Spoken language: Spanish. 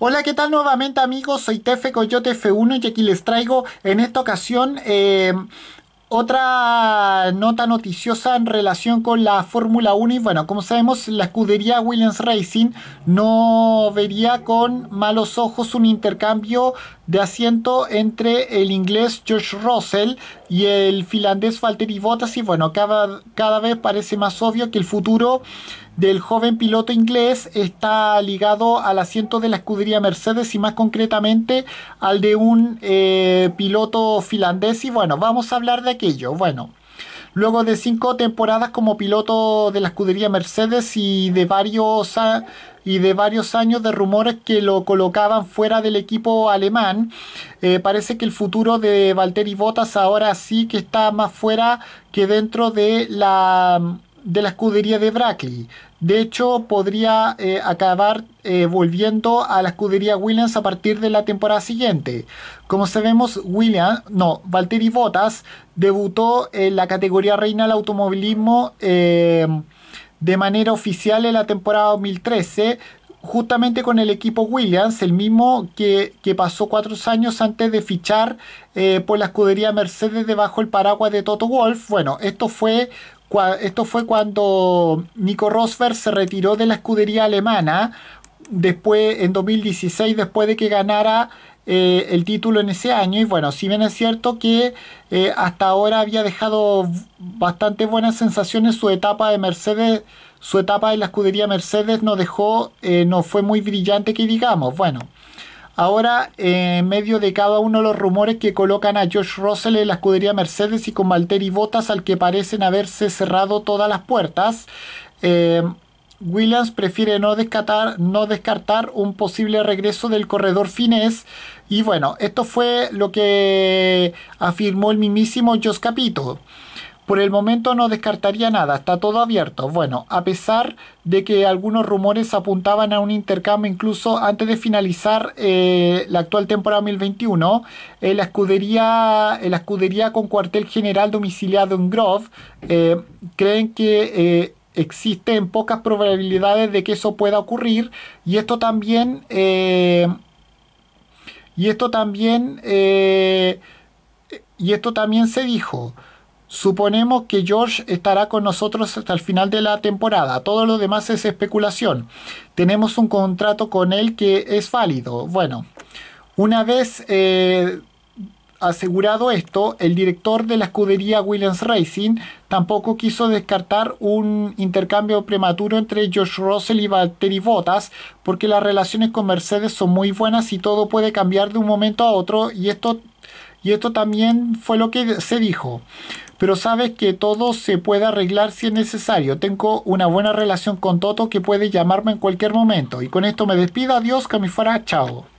Hola, ¿qué tal nuevamente amigos? Soy Tefe Coyote F1 y aquí les traigo en esta ocasión eh, otra nota noticiosa en relación con la Fórmula 1 y bueno, como sabemos la escudería Williams Racing no vería con malos ojos un intercambio de asiento entre el inglés George Russell y el finlandés Valtteri Bottas y bueno, cada, cada vez parece más obvio que el futuro del joven piloto inglés está ligado al asiento de la escudería Mercedes y más concretamente al de un eh, piloto finlandés. Y bueno, vamos a hablar de aquello. Bueno. Luego de cinco temporadas como piloto de la escudería Mercedes y de varios, y de varios años de rumores que lo colocaban fuera del equipo alemán, eh, parece que el futuro de Valtteri Bottas ahora sí que está más fuera que dentro de la de la escudería de Brackley. De hecho, podría eh, acabar eh, volviendo a la escudería Williams a partir de la temporada siguiente. Como sabemos, Williams, no, Valtteri Bottas debutó en la categoría reina del automovilismo eh, de manera oficial en la temporada 2013, justamente con el equipo Williams, el mismo que, que pasó cuatro años antes de fichar por la escudería Mercedes debajo el paraguas de Toto Wolf. Bueno, esto fue esto fue cuando Nico Rosberg se retiró de la escudería alemana después en 2016 después de que ganara eh, el título en ese año y bueno si bien es cierto que eh, hasta ahora había dejado bastante buenas sensaciones su etapa de Mercedes su etapa en la escudería Mercedes no dejó eh, no fue muy brillante que digamos bueno Ahora, eh, en medio de cada uno de los rumores que colocan a Josh Russell en la escudería Mercedes y con Valtteri Bottas, al que parecen haberse cerrado todas las puertas, eh, Williams prefiere no descartar, no descartar un posible regreso del corredor finés. Y bueno, esto fue lo que afirmó el mismísimo Jos Capito. Por el momento no descartaría nada, está todo abierto. Bueno, a pesar de que algunos rumores apuntaban a un intercambio incluso antes de finalizar eh, la actual temporada 2021, eh, la, escudería, eh, la escudería con cuartel general domiciliado en Grove creen que existen pocas probabilidades de que eso pueda ocurrir y esto también... y esto también... y esto también se dijo. Suponemos que George estará con nosotros hasta el final de la temporada. Todo lo demás es especulación. Tenemos un contrato con él que es válido. Bueno, una vez eh, asegurado esto, el director de la escudería Williams Racing tampoco quiso descartar un intercambio prematuro entre George Russell y Valtteri Bottas, porque las relaciones con Mercedes son muy buenas y todo puede cambiar de un momento a otro y esto y esto también fue lo que se dijo. Pero sabes que todo se puede arreglar si es necesario. Tengo una buena relación con Toto que puede llamarme en cualquier momento. Y con esto me despido. Adiós, que me fuera. Chao.